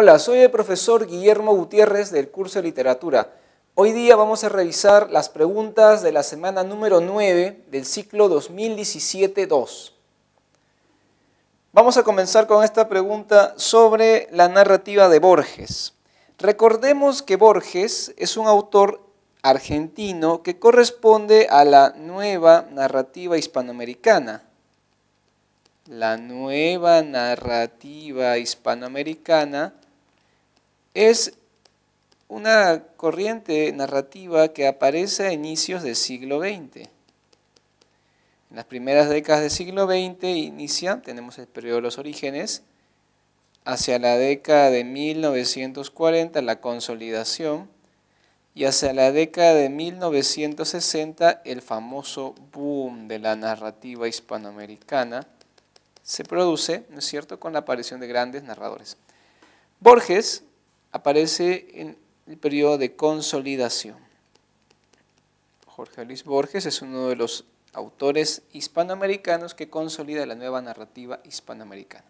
Hola, soy el profesor Guillermo Gutiérrez del curso de literatura. Hoy día vamos a revisar las preguntas de la semana número 9 del ciclo 2017-2. Vamos a comenzar con esta pregunta sobre la narrativa de Borges. Recordemos que Borges es un autor argentino que corresponde a la nueva narrativa hispanoamericana. La nueva narrativa hispanoamericana es una corriente narrativa que aparece a inicios del siglo XX. En las primeras décadas del siglo XX inicia, tenemos el periodo de los orígenes, hacia la década de 1940 la consolidación y hacia la década de 1960 el famoso boom de la narrativa hispanoamericana se produce, ¿no es cierto?, con la aparición de grandes narradores. Borges aparece en el periodo de consolidación. Jorge Luis Borges es uno de los autores hispanoamericanos que consolida la nueva narrativa hispanoamericana.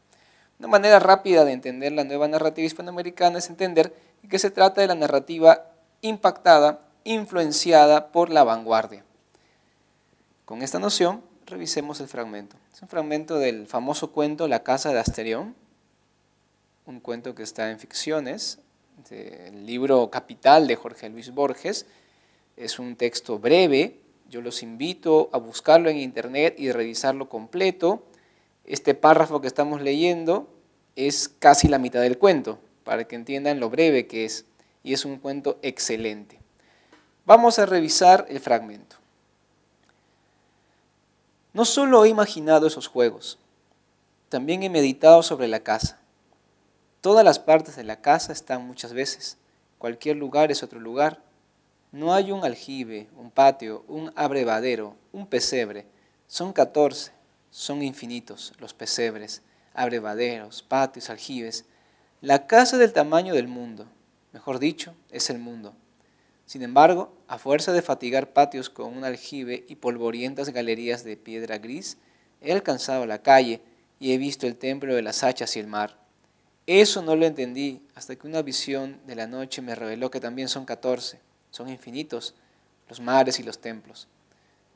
Una manera rápida de entender la nueva narrativa hispanoamericana es entender que se trata de la narrativa impactada, influenciada por la vanguardia. Con esta noción, revisemos el fragmento. Es un fragmento del famoso cuento La casa de Asterión, un cuento que está en ficciones, el libro capital de Jorge Luis Borges. Es un texto breve, yo los invito a buscarlo en internet y revisarlo completo. Este párrafo que estamos leyendo es casi la mitad del cuento, para que entiendan lo breve que es, y es un cuento excelente. Vamos a revisar el fragmento. No solo he imaginado esos juegos, también he meditado sobre la casa Todas las partes de la casa están muchas veces. Cualquier lugar es otro lugar. No hay un aljibe, un patio, un abrevadero, un pesebre. Son catorce, son infinitos los pesebres, abrevaderos, patios, aljibes. La casa del tamaño del mundo, mejor dicho, es el mundo. Sin embargo, a fuerza de fatigar patios con un aljibe y polvorientas galerías de piedra gris, he alcanzado la calle y he visto el templo de las hachas y el mar. Eso no lo entendí hasta que una visión de la noche me reveló que también son 14, son infinitos, los mares y los templos.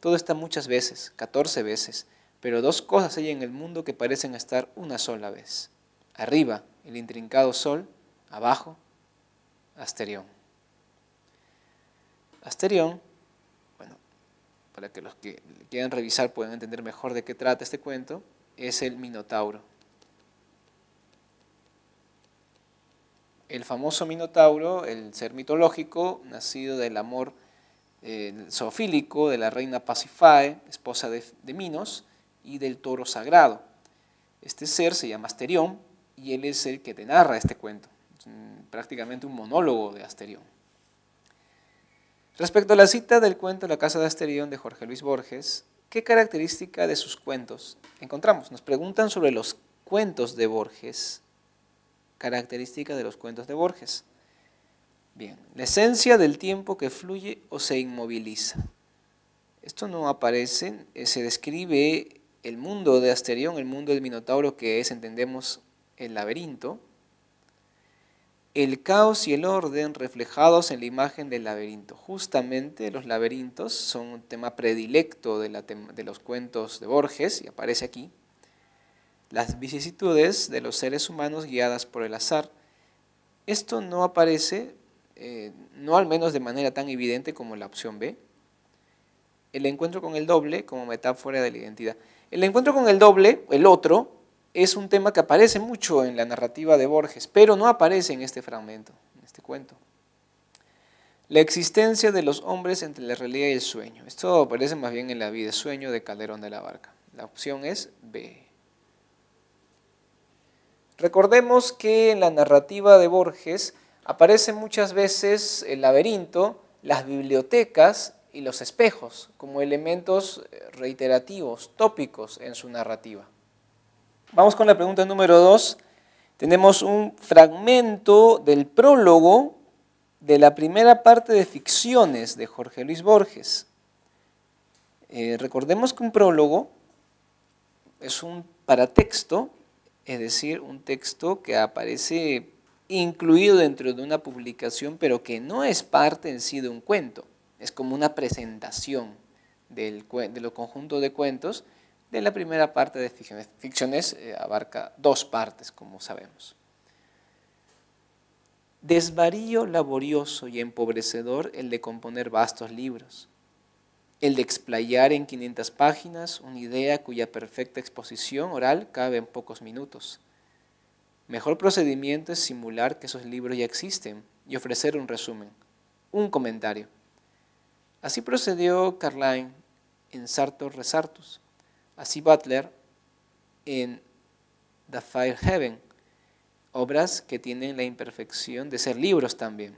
Todo está muchas veces, 14 veces, pero dos cosas hay en el mundo que parecen estar una sola vez. Arriba, el intrincado sol, abajo, Asterión. Asterión, bueno, para que los que quieran revisar puedan entender mejor de qué trata este cuento, es el Minotauro El famoso Minotauro, el ser mitológico, nacido del amor eh, zoofílico de la reina Pasifae, esposa de, Minos, y del toro sagrado. Este ser se llama Asterión y él es el que te narra este cuento. Es prácticamente un monólogo de Asterión. Respecto a la cita del cuento La casa de Asterión de Jorge Luis Borges, ¿qué característica de sus cuentos encontramos? Nos preguntan sobre los cuentos de Borges característica de los cuentos de Borges. Bien, la esencia del tiempo que fluye o se inmoviliza. Esto no aparece, eh, se describe el mundo de Asterión, el mundo del Minotauro que es, entendemos, el laberinto, el caos y el orden reflejados en la imagen del laberinto. Justamente los laberintos son un tema predilecto de, de los cuentos de Borges y aparece aquí las vicisitudes de los seres humanos guiadas por el azar. Esto no aparece, eh, no al menos de manera tan evidente como la opción B. El encuentro con el doble como metáfora de la identidad. El encuentro con el doble, el otro, es un tema que aparece mucho en la narrativa de Borges, pero no aparece en este fragmento, en este cuento. La existencia de los hombres entre la realidad y el sueño. Esto aparece más bien en la vida, sueño de Calderón de la Barca. La opción es B. Recordemos que en la narrativa de Borges aparecen muchas veces el laberinto, las bibliotecas y los espejos como elementos eh, reiterativos, tópicos en su narrativa. Vamos con la pregunta número dos. Tenemos un fragmento del prólogo de la primera parte de Ficciones de Jorge Luis Borges. Eh, recordemos que un prólogo es un paratexto es decir, un texto que aparece incluido dentro de una publicación, pero que no es parte en sí de un cuento, es como una presentación del, de los conjuntos de cuentos de la primera parte de Ficciones. Ficciones eh, abarca dos partes, como sabemos. Desvarío laborioso y empobrecedor el de componer vastos libros, el de explayar en 500 páginas una idea cuya perfecta exposición oral cabe en pocos minutos. Mejor procedimiento es simular que esos libros ya existen y ofrecer un resumen, un comentario. Así procedió Carline en Sartor Resartus, así Butler en The Fire Heaven, obras que tienen la imperfección de ser libros también,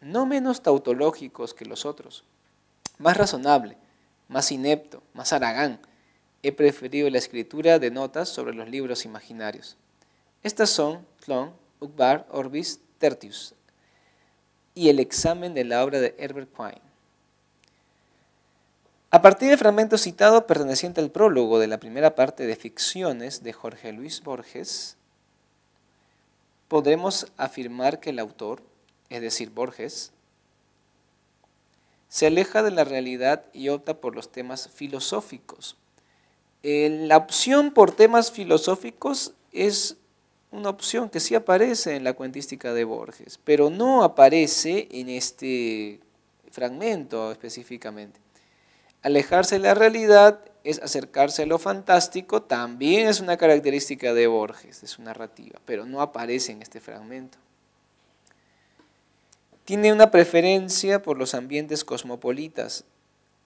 no menos tautológicos que los otros más razonable, más inepto, más aragán, he preferido la escritura de notas sobre los libros imaginarios. Estas son Clon, Ugbar, Orbis, Tertius y el examen de la obra de Herbert Quine. A partir del fragmento citado perteneciente al prólogo de la primera parte de Ficciones de Jorge Luis Borges, podremos afirmar que el autor, es decir, Borges, se aleja de la realidad y opta por los temas filosóficos. Eh, la opción por temas filosóficos es una opción que sí aparece en la cuentística de Borges, pero no aparece en este fragmento específicamente. Alejarse de la realidad es acercarse a lo fantástico, también es una característica de Borges, de su narrativa, pero no aparece en este fragmento. Tiene una preferencia por los ambientes cosmopolitas.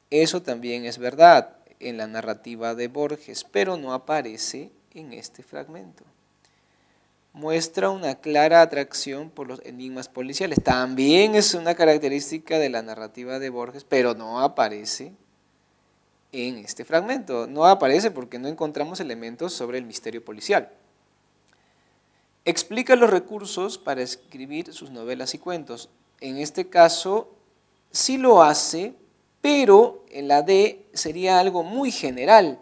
Eso también es verdad en la narrativa de Borges, pero no aparece en este fragmento. Muestra una clara atracción por los enigmas policiales. También es una característica de la narrativa de Borges, pero no aparece en este fragmento. No aparece porque no encontramos elementos sobre el misterio policial. Explica los recursos para escribir sus novelas y cuentos en este caso sí lo hace, pero en la D sería algo muy general.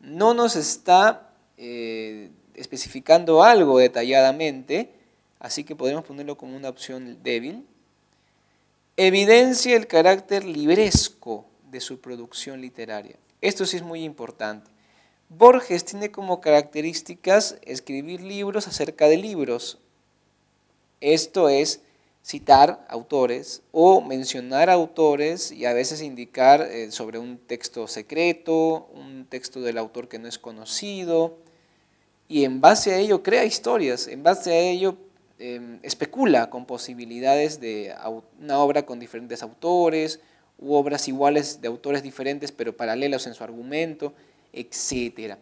No nos está eh, especificando algo detalladamente, así que podemos ponerlo como una opción débil. Evidencia el carácter libresco de su producción literaria. Esto sí es muy importante. Borges tiene como características escribir libros acerca de libros. Esto es citar autores o mencionar autores y a veces indicar eh, sobre un texto secreto, un texto del autor que no es conocido, y en base a ello crea historias, en base a ello em, especula con posibilidades de una obra con diferentes autores, u obras iguales de autores diferentes pero paralelas en su argumento, etc.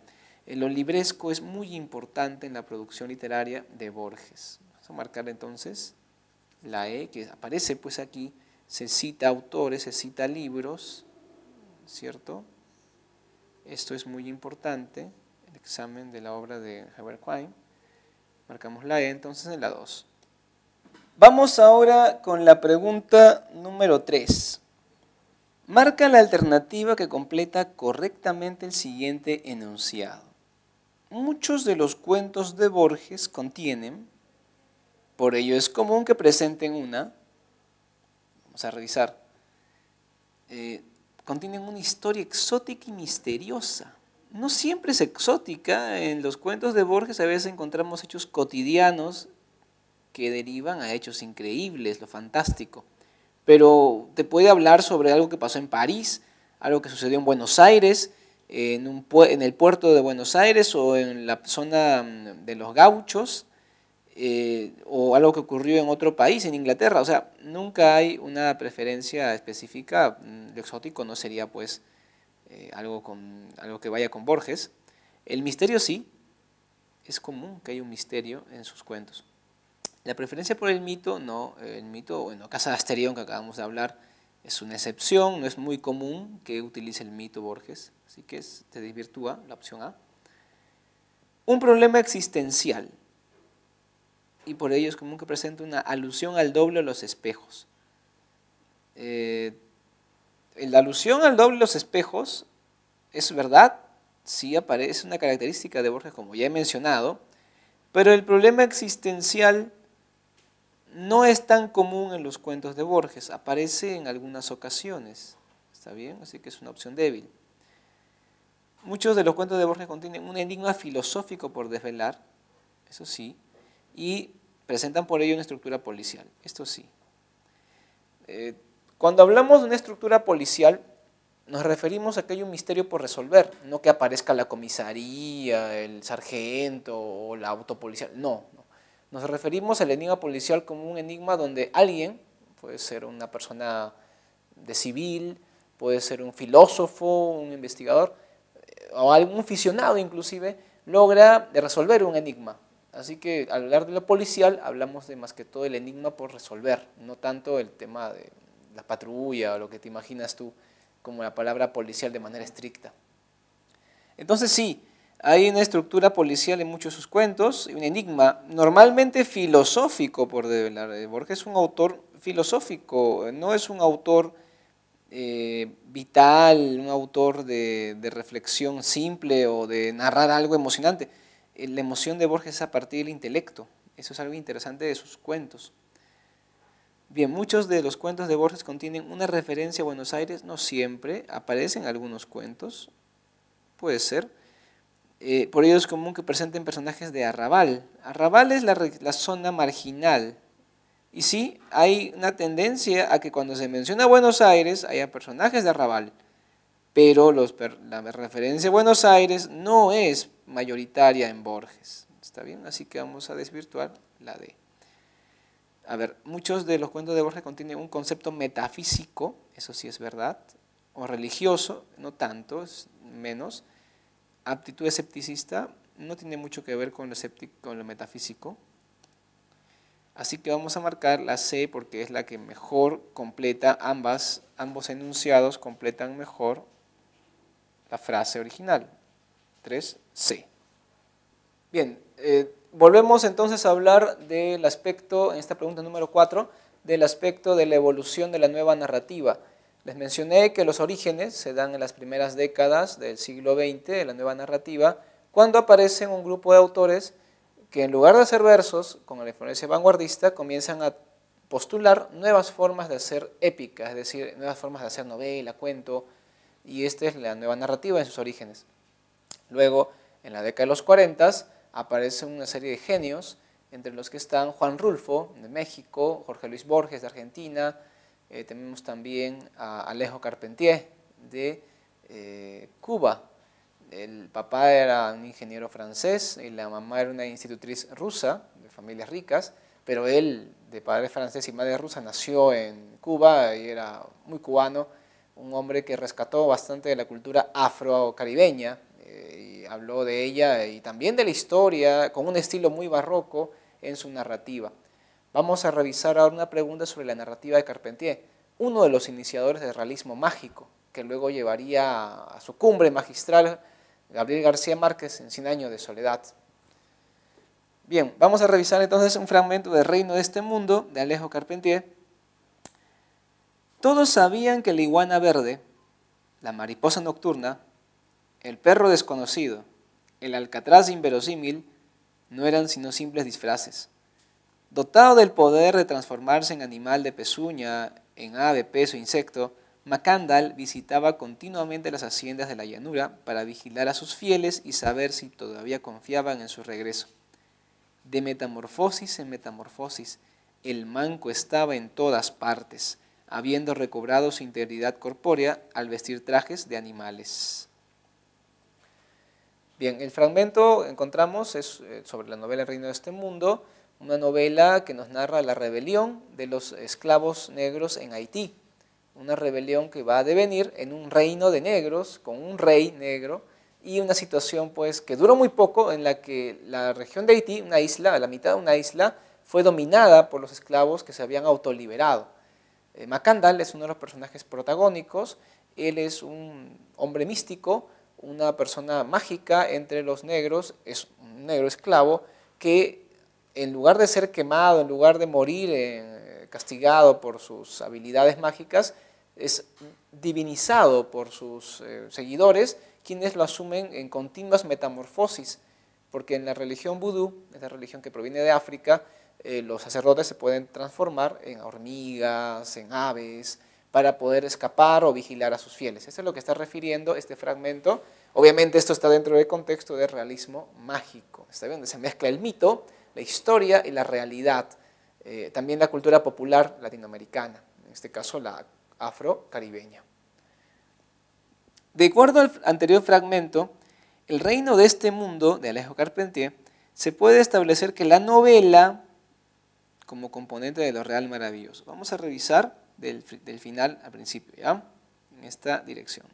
Eh, lo libresco es muy importante en la producción literaria de Borges. Vamos a marcar entonces la E que aparece pues aquí, se cita autores, se cita libros, ¿cierto? Esto es muy importante, el examen de la obra de Herbert Quine. Marcamos la E entonces en la 2. Vamos ahora con la pregunta número 3. Marca la alternativa que completa correctamente el siguiente enunciado. Muchos de los cuentos de Borges contienen por ello es común que presenten una, vamos a revisar, eh, contienen una historia exótica y misteriosa. No siempre es exótica, en los cuentos de Borges a veces encontramos hechos cotidianos que derivan a hechos increíbles, lo fantástico. Pero te puede hablar sobre algo que pasó en París, algo que sucedió en Buenos Aires, en el puerto de Buenos Aires o en la zona mm, de los gauchos, eh, o algo que ocurrió en otro país, en Inglaterra. O sea, nunca hay una preferencia específica. Mm, lo exótico no sería pues eh, algo, con, algo que vaya con Borges. El misterio sí, es común que haya un misterio en sus cuentos. La preferencia por el mito, no, el mito, bueno, Casa de Asterión que acabamos de hablar, es una excepción, no es muy común que utilice el mito Borges, así que te desvirtúa la opción A. Un problema existencial y por ello es común que presente una alusión al doble de los espejos. Eh, la alusión al doble de los espejos es verdad, sí aparece una característica de Borges como ya he mencionado, pero el problema existencial no es tan común en los cuentos de Borges, aparece en algunas ocasiones, ¿está bien? Así que es una opción débil. Muchos de los cuentos de Borges contienen un enigma filosófico por desvelar, eso sí, y presentan por ello una estructura policial. Esto sí. Eh, cuando hablamos de una estructura policial, nos referimos a que hay un misterio por resolver, no que aparezca la comisaría, el sargento o la autopolicial, no, no. Nos referimos al enigma policial como un enigma donde alguien, puede ser una persona de civil, puede ser un filósofo, un investigador, eh, o algún aficionado inclusive, logra resolver un enigma. Así que al hablar de lo policial hablamos de más que todo el enigma por resolver, no tanto el tema de la patrulla o lo que te imaginas tú como la palabra policial de manera estricta. Entonces sí, hay una estructura policial en muchos de sus cuentos, un enigma normalmente filosófico por develar. Eh, Borges es un autor filosófico, no es un autor eh, vital, un autor de reflexión simple o de narrar algo emocionante la emoción de Borges es a partir del intelecto. Eso es algo interesante de sus cuentos. Bien, muchos de los cuentos de Borges contienen una referencia a Buenos Aires, no siempre, aparecen algunos cuentos, puede ser. Eh, por ello es común que presenten personajes de arrabal. Arrabal es la, la zona marginal. Y sí, hay una tendencia a que cuando se menciona Buenos Aires haya personajes de arrabal pero la referencia de Buenos Aires no es mayoritaria en Borges. ¿Está bien? Así que vamos a desvirtuar la D. A ver, muchos de los cuentos de Borges contienen un concepto metafísico, eso sí es verdad, o religioso, no tanto, es menos. Aptitud escepticista no tiene mucho que ver con lo, con lo metafísico. Así que vamos a marcar la C porque es la que mejor completa ambas, ambos enunciados completan mejor la frase original. 3C. Bien, eh, volvemos entonces a hablar del aspecto, en esta pregunta número 4, del aspecto de la evolución de la nueva narrativa. Les mencioné que los orígenes se dan en las primeras décadas del siglo XX de la nueva narrativa, cuando aparecen un grupo de autores que en lugar de hacer versos, con la influencia vanguardista, comienzan a postular nuevas formas de hacer épicas, es decir, nuevas formas de hacer novela, cuento, y esta es la nueva narrativa en sus orígenes. Luego, en la década de los 40 aparece una serie de genios, entre los que están Juan Rulfo de México, Jorge Luis Borges de Argentina, eh, tenemos también a Alejo Carpentier de eh, Cuba. El papá era un ingeniero francés y la mamá era una institutriz rusa de familias ricas, pero él, de padre francés y madre rusa, nació en Cuba y era muy cubano un hombre que rescató bastante de la cultura afro-caribeña, eh, y habló de ella y también de la historia con un estilo muy barroco en su narrativa. Vamos a revisar ahora una pregunta sobre la narrativa de Carpentier, uno de los iniciadores del realismo mágico, que luego llevaría a su cumbre magistral Gabriel García Márquez en Cien años de soledad. Bien, vamos a revisar entonces un fragmento de Reino de este mundo de Alejo Carpentier, todos sabían que la iguana verde, la mariposa nocturna, el perro desconocido, el alcatraz inverosímil, no eran sino simples disfraces. Dotado del poder de transformarse en animal de pezuña, en ave, peso, o insecto, Macandal visitaba continuamente las haciendas de la llanura para vigilar a sus fieles y saber si todavía confiaban en su regreso. De metamorfosis en metamorfosis, el manco estaba en todas partes habiendo recobrado su integridad corpórea al vestir trajes de animales. Bien, el fragmento encontramos es eh, sobre la novela Reino de este Mundo, una novela que nos narra la rebelión de los esclavos negros en Haití, una rebelión que va a devenir en un reino de negros, con un rey negro, y una situación pues que duró muy poco en la que la región de Haití, una isla, a la mitad de una isla, fue dominada por los esclavos que se habían autoliberado. Eh, Macandal es uno de los personajes protagónicos, él es un hombre místico, una persona mágica entre los negros, es un negro esclavo que en lugar de ser quemado, en lugar de morir eh, castigado por sus habilidades mágicas, es divinizado por sus eh, seguidores, quienes lo asumen en continuas metamorfosis, porque en la religión vudú, es la religión que proviene de África, eh, los sacerdotes se pueden transformar en hormigas, en aves, para poder escapar o vigilar a sus fieles. Eso es lo que está refiriendo este fragmento. Obviamente esto está dentro del contexto de realismo mágico, ¿está bien? se mezcla el mito, la historia y la realidad. Eh, también la cultura popular latinoamericana, en este caso la caribeña. De acuerdo al anterior fragmento, el reino de este mundo de Alejo Carpentier, se puede establecer que la novela como componente de lo real maravilloso. Vamos a revisar del, final al principio, ¿ya? En esta dirección.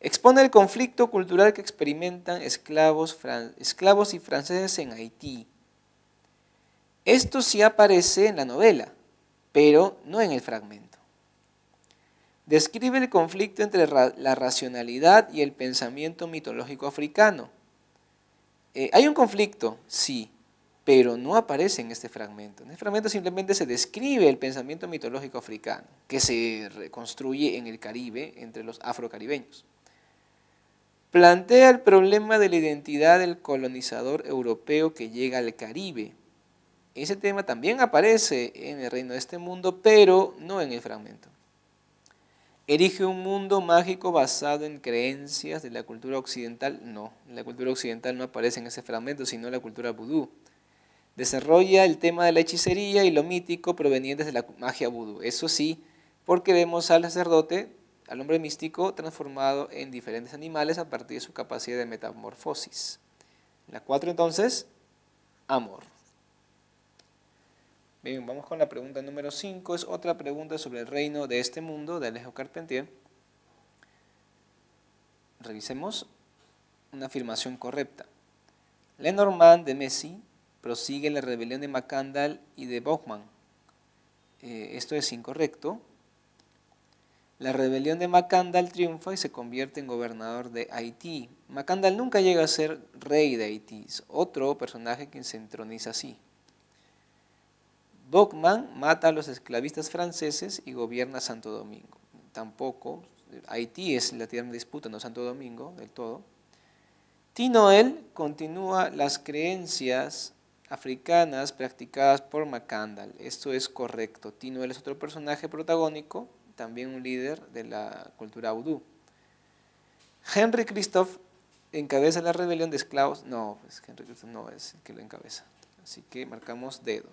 Expone el conflicto cultural que experimentan esclavos, esclavos y franceses en Haití. Esto sí aparece en la novela, pero no en el fragmento. Describe el conflicto entre la racionalidad y el pensamiento mitológico africano. Eh, hay un conflicto, sí, pero no aparece en este fragmento. En este fragmento simplemente se describe el pensamiento mitológico africano que se reconstruye en el Caribe entre los afrocaribeños. Plantea el problema de la identidad del colonizador europeo que llega al Caribe. Ese tema también aparece en el reino de este mundo, pero no en el fragmento. ¿Erige un mundo mágico basado en creencias de la cultura occidental? No, la cultura occidental no aparece en ese fragmento, sino la cultura vudú. Desarrolla el tema de la hechicería y lo mítico provenientes de la magia vudú. Eso sí, porque vemos al sacerdote, al hombre místico, transformado en diferentes animales a partir de su capacidad de metamorfosis. La cuatro, entonces, amor. Bien, vamos con la pregunta número 5. Es otra pregunta sobre el reino de este mundo de Alejo Carpentier. Revisemos una afirmación correcta. Lenormand de Messi prosigue la rebelión de Macandal y de Bachmann. Eh, esto es incorrecto. La rebelión de Macandal triunfa y se convierte en gobernador de Haití. Macandal nunca llega a ser rey de Haití, es otro personaje que se entroniza así. Bachmann mata a los esclavistas franceses y gobierna Santo Domingo. Tampoco, Haití es la tierra en disputa, no Santo Domingo del todo. Tinoel continúa las creencias africanas practicadas por Macandal. Esto es correcto. Tinoel es otro personaje protagónico, también un líder de la cultura vudú. Henry Christoph encabeza la rebelión de esclavos. No, pues Henry Christoph no es el que lo encabeza. Así que marcamos dedo.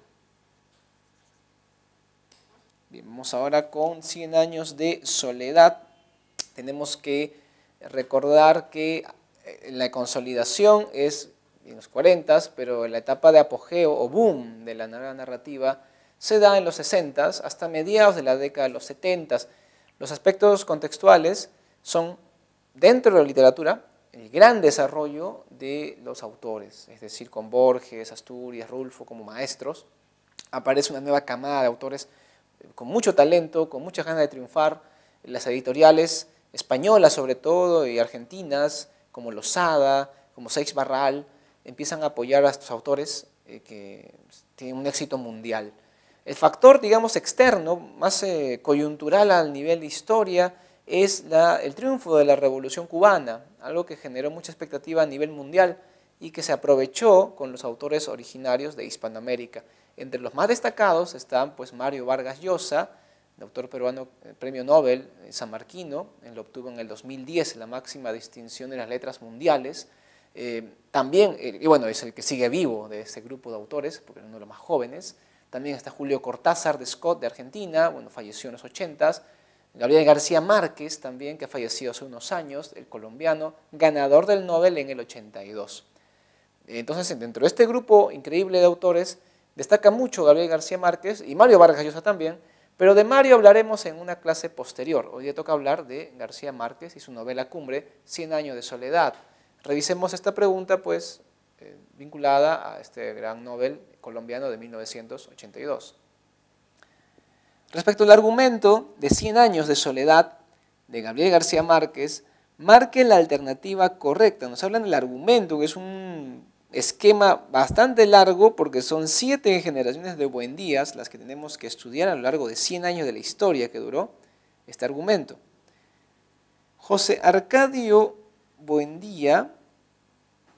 Bien, vamos ahora con 100 años de soledad. Tenemos que recordar que eh, la consolidación es en los 40, pero la etapa de apogeo o boom de la narrativa se da en los 60 hasta mediados de la década de los 70. Los aspectos contextuales son, dentro de la literatura, el gran desarrollo de los autores, es decir, con Borges, Asturias, Rulfo como maestros, aparece una nueva camada de autores eh, con mucho talento, con muchas ganas de triunfar, las editoriales españolas sobre todo y argentinas, como Lozada, como Seix Barral, empiezan a apoyar a estos autores eh, que pues, tienen un éxito mundial. El factor, digamos, externo, más eh, coyuntural al nivel de historia, es el triunfo de la Revolución cubana, algo que generó mucha expectativa a nivel mundial y que se aprovechó con los autores originarios de Hispanoamérica. Entre los más destacados están pues, Mario Vargas Llosa, el autor peruano eh, premio Nobel San Marquino, lo obtuvo en el 2010, la máxima distinción de las letras mundiales, eh, también, eh, y bueno, es el que sigue vivo de este grupo de autores, porque es uno de los más jóvenes. También está Julio Cortázar de Scott, de Argentina, bueno, falleció en los 80 Gabriel García Márquez también, que ha fallecido hace unos años, el colombiano, ganador del Nobel en el 82. Entonces, dentro de este grupo increíble de autores, destaca mucho Gabriel García Márquez y Mario Vargas Llosa también, pero de Mario hablaremos en una clase posterior. Hoy le toca hablar de García Márquez y su novela Cumbre, Cien años de soledad. Revisemos esta pregunta, pues, eh, vinculada a este gran Nobel colombiano de 1982. Respecto al argumento de 100 años de soledad de Gabriel García Márquez, marque la alternativa correcta. Nos hablan del argumento, que es un esquema bastante largo porque son siete generaciones de buen días las que tenemos que estudiar a lo largo de 100 años de la historia que duró este argumento. José Arcadio Buendía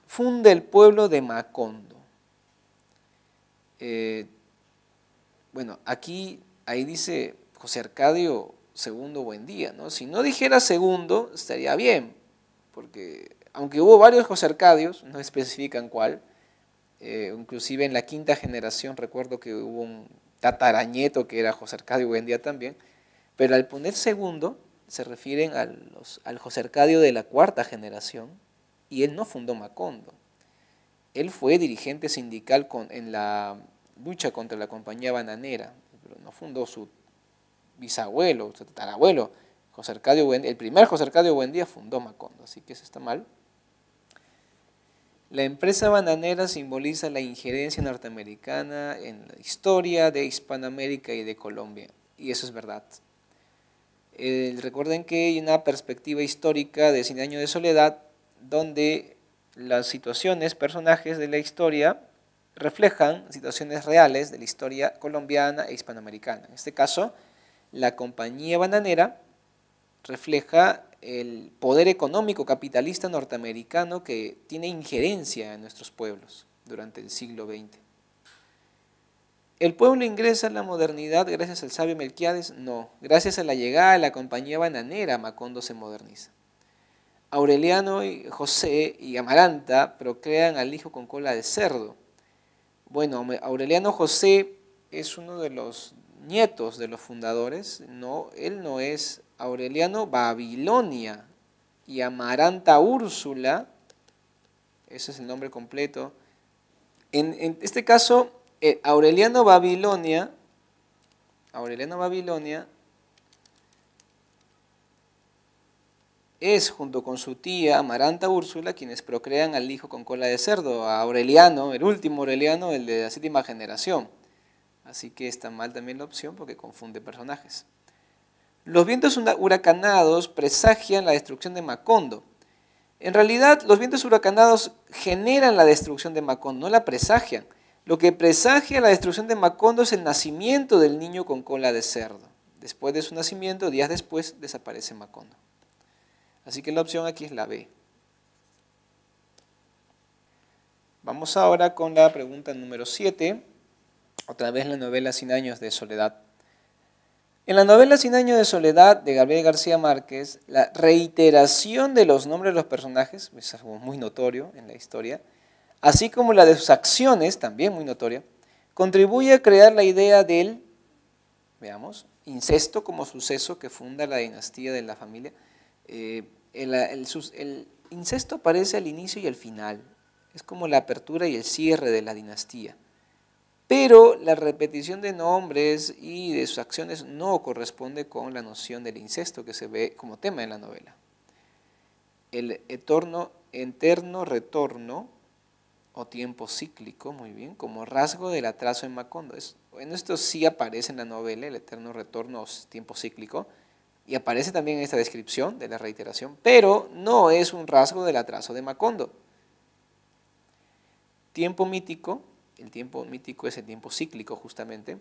funda el pueblo de Macondo. Eh, bueno, aquí, ahí dice José Arcadio segundo Buendía, ¿no? Si no dijera segundo, estaría bien, porque aunque hubo varios José Arcadios, no especifican cuál, eh, inclusive en la quinta generación recuerdo que hubo un tatarañeto que era José Arcadio Buendía también, pero al poner segundo, se refieren al, José Arcadio de la cuarta generación, y él no fundó Macondo. Él fue dirigente sindical en la lucha contra la compañía bananera, pero no fundó su bisabuelo, su tatarabuelo. José Arcadio el primer José Arcadio Buendía fundó Macondo, así que eso está mal. La empresa bananera simboliza la injerencia norteamericana en la historia de Hispanoamérica y de Colombia, y eso es verdad recuerden que hay una perspectiva histórica de Cien años de soledad donde las situaciones, personajes de la historia reflejan situaciones reales de la historia colombiana e hispanoamericana. En este caso, la compañía bananera refleja el poder económico capitalista norteamericano que tiene injerencia en nuestros pueblos durante el siglo XX. ¿El pueblo ingresa a la modernidad gracias al sabio Melquiades? No. Gracias a la llegada de la compañía bananera, Macondo se moderniza. Aureliano y José y Amaranta procrean al hijo con cola de cerdo. Bueno, Aureliano José es uno de los nietos de los fundadores. No, él no es Aureliano Babilonia y Amaranta Úrsula. Ese es el nombre completo. en este caso, eh, Aureliano Babilonia, Aureliano Babilonia es junto con su tía Amaranta Úrsula quienes procrean al hijo con cola de cerdo, a Aureliano, el último Aureliano, el de la séptima generación. Así que está mal también la opción porque confunde personajes. Los vientos huracanados presagian la destrucción de Macondo. En realidad, los vientos huracanados generan la destrucción de Macondo, no la presagian. Lo que presagia la destrucción de Macondo es el nacimiento del niño con cola de cerdo. Después de su nacimiento, días después, desaparece Macondo. Así que la opción aquí es la B. Vamos ahora con la pregunta número 7, otra vez la novela Sin años de soledad. En la novela Sin años de soledad de Gabriel García Márquez, la reiteración de los nombres de los personajes, es algo muy notorio en la historia, así como la de sus acciones, también muy notoria, contribuye a crear la idea del, veamos, incesto como suceso que funda la dinastía de la familia. Eh, el, incesto aparece al inicio y al final, es como la apertura y el cierre de la dinastía. Pero la repetición de nombres y de sus acciones no corresponde con la noción del incesto que se ve como tema en la novela. El eterno, eterno retorno o tiempo cíclico, muy bien, como rasgo del atraso en Macondo. Es, esto sí aparece en la novela, el eterno retorno o tiempo cíclico, y aparece también en esta descripción de la reiteración, pero no es un rasgo del atraso de Macondo. Tiempo mítico, el tiempo mítico es el tiempo cíclico justamente,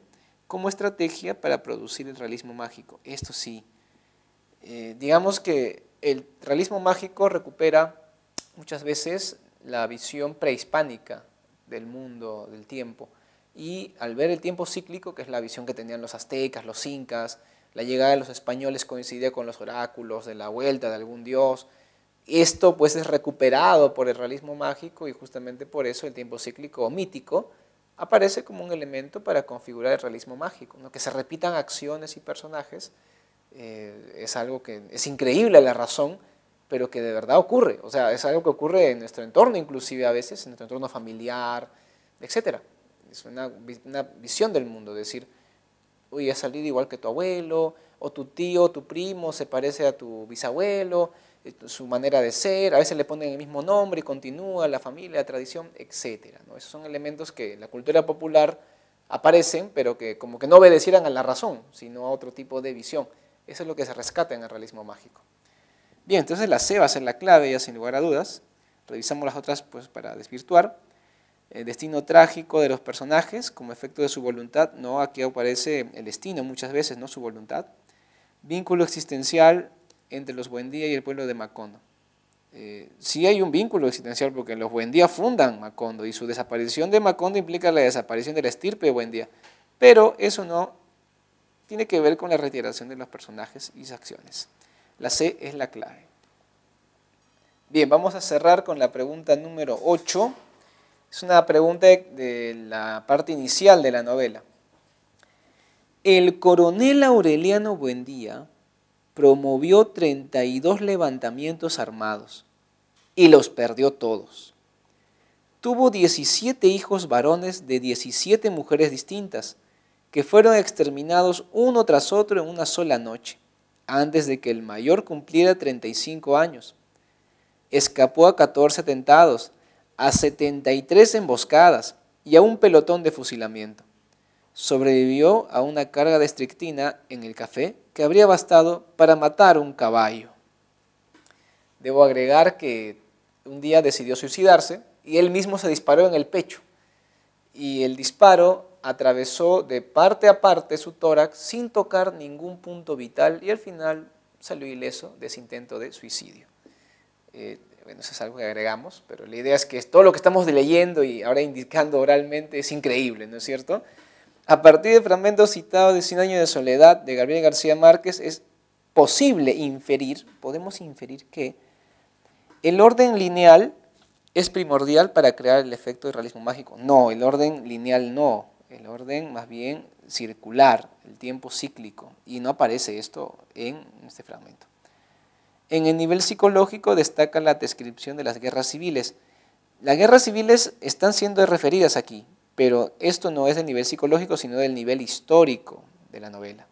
como estrategia para producir el realismo mágico. Esto sí, eh, digamos que el realismo mágico recupera muchas veces la visión prehispánica del mundo, del tiempo, y al ver el tiempo cíclico, que es la visión que tenían los aztecas, los incas, la llegada de los españoles coincidía con los oráculos de la vuelta de algún dios, esto pues es recuperado por el realismo mágico y justamente por eso el tiempo cíclico o mítico aparece como un elemento para configurar el realismo mágico. Que se repitan acciones y personajes eh, es algo que es increíble la razón pero que de verdad ocurre. O sea, es algo que ocurre en nuestro entorno, inclusive a veces, en nuestro entorno familiar, etc. Es una, visión del mundo, decir, hoy ha salido igual que tu abuelo, o tu tío, tu primo se parece a tu bisabuelo, eh, su manera de ser, a veces le ponen el mismo nombre y continúa la familia, la tradición, etc. ¿no? Esos son elementos que en la cultura popular aparecen, pero que como que no obedecieran a la razón, sino a otro tipo de visión. Eso es lo que se rescata en el realismo mágico. Bien, entonces la C va a ser la clave, ya sin lugar a dudas. Revisamos las otras pues, para desvirtuar. El eh, destino trágico de los personajes como efecto de su voluntad. No, aquí aparece el destino muchas veces, no su voluntad. Vínculo existencial entre los Buendía y el pueblo de Macondo. Eh, sí hay un vínculo existencial porque los Buendía fundan Macondo y su desaparición de Macondo implica la desaparición de la estirpe de Buendía. Pero eso no tiene que ver con la retiración de los personajes y sus acciones. La C es la clave. Bien, vamos a cerrar con la pregunta número 8. Es una pregunta de la parte inicial de la novela. El coronel Aureliano Buendía promovió 32 levantamientos armados y los perdió todos. Tuvo 17 hijos varones de 17 mujeres distintas, que fueron exterminados uno tras otro en una sola noche antes de que el mayor cumpliera 35 años. Escapó a 14 atentados, a 73 emboscadas y a un pelotón de fusilamiento. Sobrevivió a una carga de estrictina en el café que habría bastado para matar un caballo. Debo agregar que un día decidió suicidarse y él mismo se disparó en el pecho. Y el disparo atravesó de parte a parte su tórax sin tocar ningún punto vital y al final salió ileso de ese intento de suicidio. Eh, bueno, eso es algo que agregamos, pero la idea es que todo lo que estamos leyendo y ahora indicando oralmente es increíble, ¿no es cierto? A partir del fragmento citado de Cien años de soledad de Gabriel García Márquez es posible inferir, podemos inferir que el orden lineal es primordial para crear el efecto de realismo mágico. No, el orden lineal no el orden más bien circular, el tiempo cíclico, y no aparece esto en este fragmento. En el nivel psicológico destaca la descripción de las guerras civiles. Las guerras civiles están siendo referidas aquí, pero esto no es del nivel psicológico, sino del nivel histórico de la novela.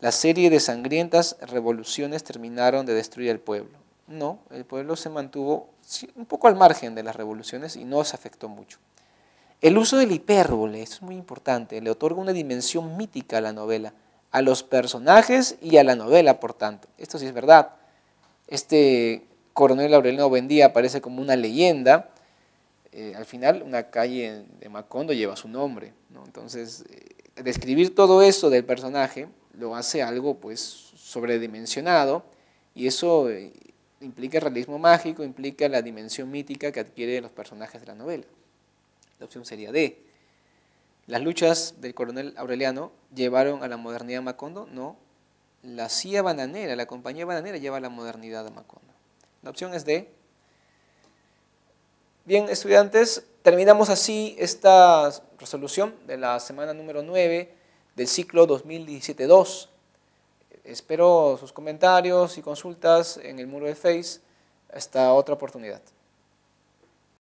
La serie de sangrientas revoluciones terminaron de destruir el pueblo. No, el pueblo se mantuvo un poco al margen de las revoluciones y no se afectó mucho. El uso del hipérbole, esto es muy importante, le otorga una dimensión mítica a la novela, a los personajes y a la novela, por tanto. Esto sí es verdad. Este coronel Aurelino Buendía aparece como una leyenda. Eh, al final, una calle de Macondo lleva su nombre. Entonces, eh, describir todo eso del personaje lo hace algo pues sobredimensionado y eso eh, implica el realismo mágico, implica la dimensión mítica que adquiere los personajes de la novela. La opción sería D. ¿Las luchas del coronel Aureliano llevaron a la modernidad a Macondo? No. La CIA bananera, la compañía bananera lleva a la modernidad a Macondo. La opción es D. Bien, estudiantes, terminamos así esta resolución de la semana número 9 del ciclo 2017-2. Espero sus comentarios y consultas en el muro de Face. Hasta otra oportunidad.